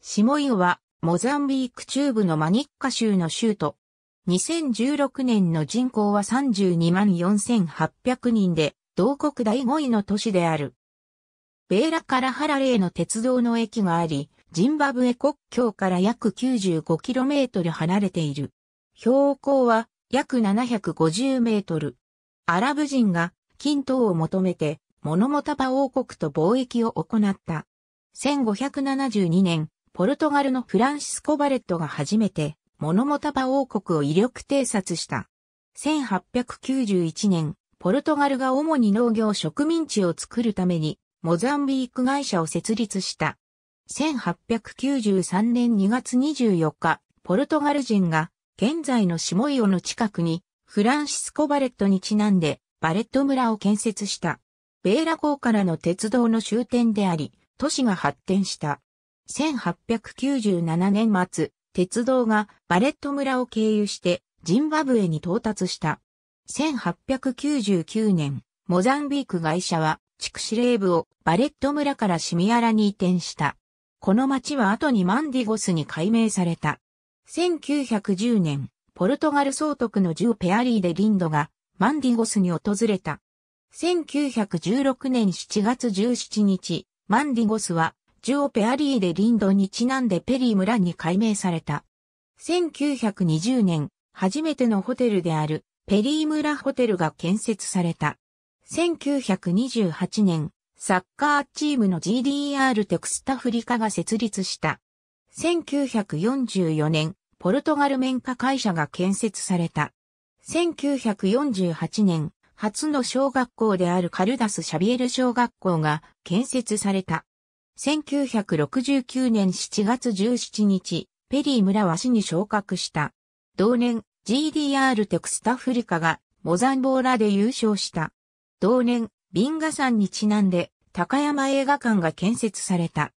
シモイオは、モザンビーク中部のマニッカ州の州都。2016年の人口は32万4800人で、同国第5位の都市である。ベーラからハラレーの鉄道の駅があり、ジンバブエ国境から約 95km 離れている。標高は約750メートル。アラブ人が均等を求めてモノモタパ王国と貿易を行った。1572年、ポルトガルのフランシスコ・バレットが初めて、モノモタバ王国を威力偵察した。1891年、ポルトガルが主に農業植民地を作るために、モザンビーク会社を設立した。1893年2月24日、ポルトガル人が、現在のシモイオの近くに、フランシスコ・バレットにちなんで、バレット村を建設した。ベーラ港からの鉄道の終点であり、都市が発展した。1897年末、鉄道がバレット村を経由してジンバブエに到達した。1899年、モザンビーク会社は地区司令部をバレット村からシミアラに移転した。この町は後にマンディゴスに改名された。1910年、ポルトガル総督のジュー・ペアリーでリンドがマンディゴスに訪れた。1916年7月17日、マンディゴスはジョオ・ペアリーでリンドにちなんでペリー村に改名された。1920年、初めてのホテルであるペリー村ホテルが建設された。1928年、サッカーチームの GDR テクスタフリカが設立した。1944年、ポルトガル綿花会社が建設された。1948年、初の小学校であるカルダス・シャビエル小学校が建設された。1969年7月17日、ペリー村和市に昇格した。同年、GDR テクスタフリカがモザンボーラで優勝した。同年、ビンガ山にちなんで高山映画館が建設された。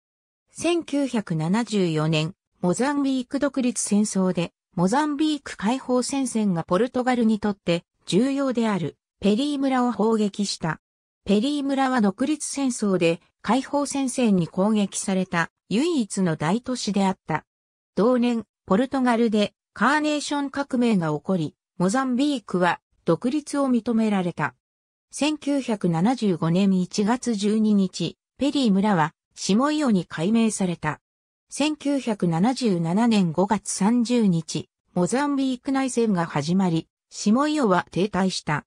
1974年、モザンビーク独立戦争で、モザンビーク解放戦線がポルトガルにとって重要であるペリー村を砲撃した。ペリー村は独立戦争で解放戦線に攻撃された唯一の大都市であった。同年、ポルトガルでカーネーション革命が起こり、モザンビークは独立を認められた。1975年1月12日、ペリー村は下伊予に改名された。1977年5月30日、モザンビーク内戦が始まり、下伊予は停滞した。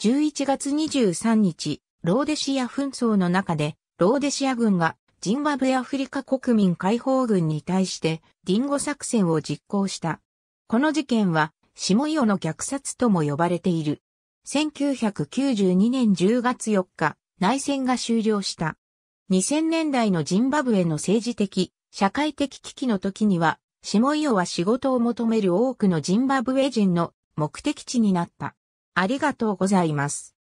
11月23日、ローデシア紛争の中で、ローデシア軍がジンバブエアフリカ国民解放軍に対してディンゴ作戦を実行した。この事件は、下伊の虐殺とも呼ばれている。1992年10月4日、内戦が終了した。2000年代のジンバブエの政治的、社会的危機の時には、下伊は仕事を求める多くのジンバブエ人の目的地になった。ありがとうございます。